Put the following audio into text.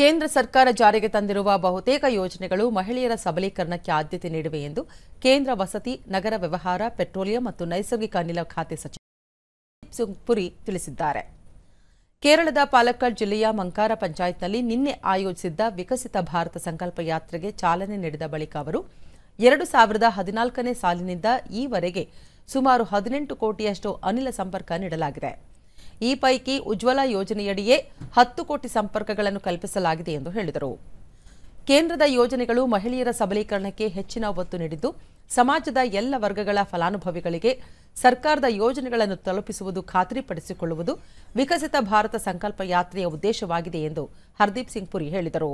ಕೇಂದ್ರ ಸರ್ಕಾರ ಜಾರಿಗೆ ತಂದಿರುವ ಬಹುತೇಕ ಯೋಜನೆಗಳು ಮಹಿಳೆಯರ ಸಬಲೀಕರಣಕ್ಕೆ ಆದ್ಯತೆ ನೀಡಿವೆ ಎಂದು ಕೇಂದ್ರ ವಸತಿ ನಗರ ವ್ಯವಹಾರ ಪೆಟ್ರೋಲಿಯಂ ಮತ್ತು ನೈಸರ್ಗಿಕ ಅನಿಲ ಖಾತೆ ಸಚಿವ ಪುರಿ ತಿಳಿಸಿದ್ದಾರೆ ಕೇರಳದ ಪಾಲಕ್ಕಡ್ ಜಿಲ್ಲೆಯ ಮಂಕಾರ ಪಂಚಾಯತ್ನಲ್ಲಿ ನಿನ್ನೆ ಆಯೋಜಿಸಿದ್ದ ವಿಕಸಿತ ಭಾರತ ಸಂಕಲ್ಪ ಯಾತ್ರೆಗೆ ಚಾಲನೆ ನೀಡಿದ ಬಳಿಕ ಅವರು ಎರಡು ಸಾವಿರದ ಹದಿನಾಲ್ಕನೇ ಸಾಲಿನಿಂದ ಈವರೆಗೆ ಸುಮಾರು ಹದಿನೆಂಟು ಕೋಟಿಯಷ್ಟು ಅನಿಲ ಸಂಪರ್ಕ ನೀಡಲಾಗಿದೆ ಈ ಪೈಕಿ ಉಜ್ವಲ ಯೋಜನೆಯಡಿಯೇ ಹತ್ತು ಕೋಟಿ ಸಂಪರ್ಕಗಳನ್ನು ಕಲ್ಪಿಸಲಾಗಿದೆ ಎಂದು ಹೇಳಿದರು ಕೇಂದ್ರದ ಯೋಜನೆಗಳು ಮಹಿಳೆಯರ ಸಬಲೀಕರಣಕ್ಕೆ ಹೆಚ್ಚಿನ ಒತ್ತು ನೀಡಿದ್ದು ಸಮಾಜದ ಎಲ್ಲ ವರ್ಗಗಳ ಫಲಾನುಭವಿಗಳಿಗೆ ಸರ್ಕಾರದ ಯೋಜನೆಗಳನ್ನು ತಲುಪಿಸುವುದು ಖಾತ್ರಿಪಡಿಸಿಕೊಳ್ಳುವುದು ವಿಕಸಿತ ಭಾರತ ಸಂಕಲ್ಪ ಯಾತ್ರೆಯ ಉದ್ದೇಶವಾಗಿದೆ ಎಂದು ಹರ್ದೀಪ್ ಸಿಂಗ್ ಪುರಿ ಹೇಳಿದರು